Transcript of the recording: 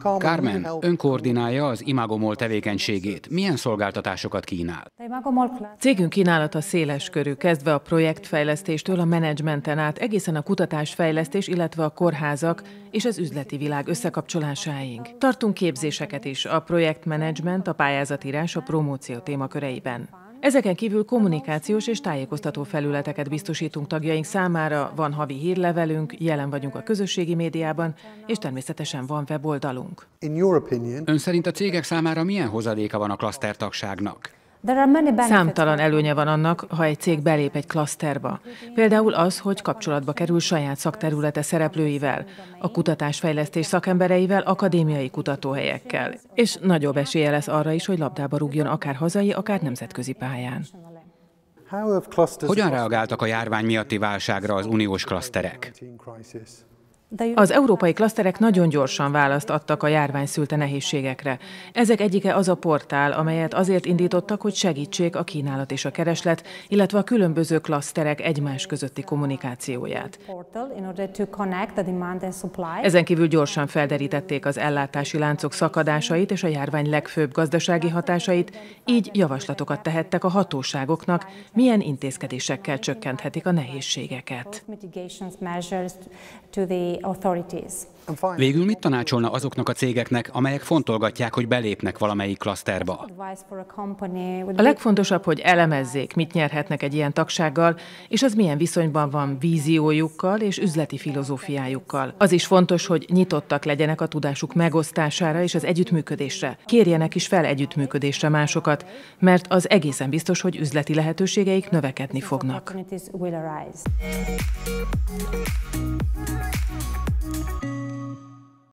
Carmen önkoordinálja az Imagomol tevékenységét. Milyen szolgáltatásokat kínál? Cégünk kínálata széles körű, kezdve a projektfejlesztéstől a menedzsmenten át, egészen a kutatásfejlesztés, illetve a kórházak és az üzleti világ összekapcsolásáig. Tartunk képzéseket is, a projektmenedzsment, a pályázatírás, a promóció témaköreiben. Ezeken kívül kommunikációs és tájékoztató felületeket biztosítunk tagjaink számára, van havi hírlevelünk, jelen vagyunk a közösségi médiában, és természetesen van weboldalunk. Ön szerint a cégek számára milyen hozadéka van a klasztertagságnak? Számtalan előnye van annak, ha egy cég belép egy klaszterba. Például az, hogy kapcsolatba kerül saját szakterülete szereplőivel, a kutatásfejlesztés szakembereivel, akadémiai kutatóhelyekkel. És nagyobb esélye lesz arra is, hogy labdába rúgjon akár hazai, akár nemzetközi pályán. Hogyan reagáltak a járvány miatti válságra az uniós klaszterek? Az európai klaszterek nagyon gyorsan választ adtak a járvány szülte nehézségekre. Ezek egyike az a portál, amelyet azért indítottak, hogy segítsék a kínálat és a kereslet, illetve a különböző klaszterek egymás közötti kommunikációját. Ezen kívül gyorsan felderítették az ellátási láncok szakadásait és a járvány legfőbb gazdasági hatásait, így javaslatokat tehettek a hatóságoknak, milyen intézkedésekkel csökkenthetik a nehézségeket. Végül mit tanácsolna azoknak a cégeknek, amelyek fontolgatják, hogy belépnek valamelyik klaszterba? A legfontosabb, hogy elemezzék, mit nyerhetnek egy ilyen tagsággal, és az milyen viszonyban van víziójukkal és üzleti filozófiájukkal. Az is fontos, hogy nyitottak legyenek a tudásuk megosztására és az együttműködésre. Kérjenek is fel együttműködésre másokat, mert az egészen biztos, hogy üzleti lehetőségeik növekedni fognak.